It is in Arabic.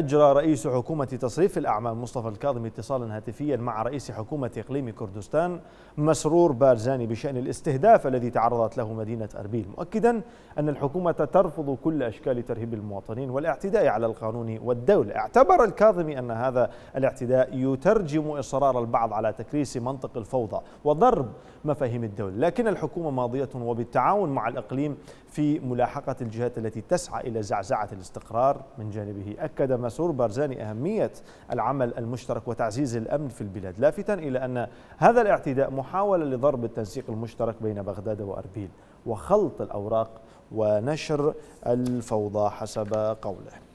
أجرى رئيس حكومة تصريف الأعمال مصطفى الكاظمي اتصالا هاتفيا مع رئيس حكومة إقليم كردستان مسرور بارزاني بشأن الاستهداف الذي تعرضت له مدينة أربيل مؤكدا أن الحكومة ترفض كل أشكال ترهيب المواطنين والاعتداء على القانون والدولة اعتبر الكاظمي أن هذا الاعتداء يترجم إصرار البعض على تكريس منطق الفوضى وضرب مفاهيم الدولة لكن الحكومة ماضية وبالتعاون مع الإقليم في ملاحقة الجهات التي تسعى إلى زعزعة الاستقرار من جانبه أكد مسرور بارزاني أهمية العمل المشترك وتعزيز الأمن في البلاد لافتا إلى أن هذا الاعتداء محاولة لضرب التنسيق المشترك بين بغداد وأربيل وخلط الأوراق ونشر الفوضى حسب قوله